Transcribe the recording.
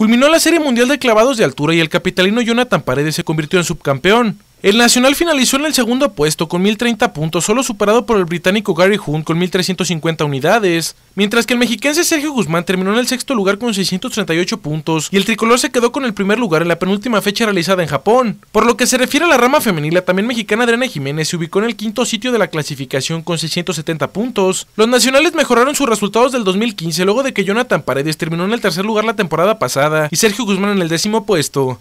Culminó la Serie Mundial de Clavados de Altura y el capitalino Jonathan Paredes se convirtió en subcampeón. El Nacional finalizó en el segundo puesto con 1.030 puntos, solo superado por el británico Gary Hunt con 1.350 unidades, mientras que el mexiquense Sergio Guzmán terminó en el sexto lugar con 638 puntos y el tricolor se quedó con el primer lugar en la penúltima fecha realizada en Japón. Por lo que se refiere a la rama femenina, la también mexicana Adriana Jiménez se ubicó en el quinto sitio de la clasificación con 670 puntos. Los nacionales mejoraron sus resultados del 2015 luego de que Jonathan Paredes terminó en el tercer lugar la temporada pasada y Sergio Guzmán en el décimo puesto.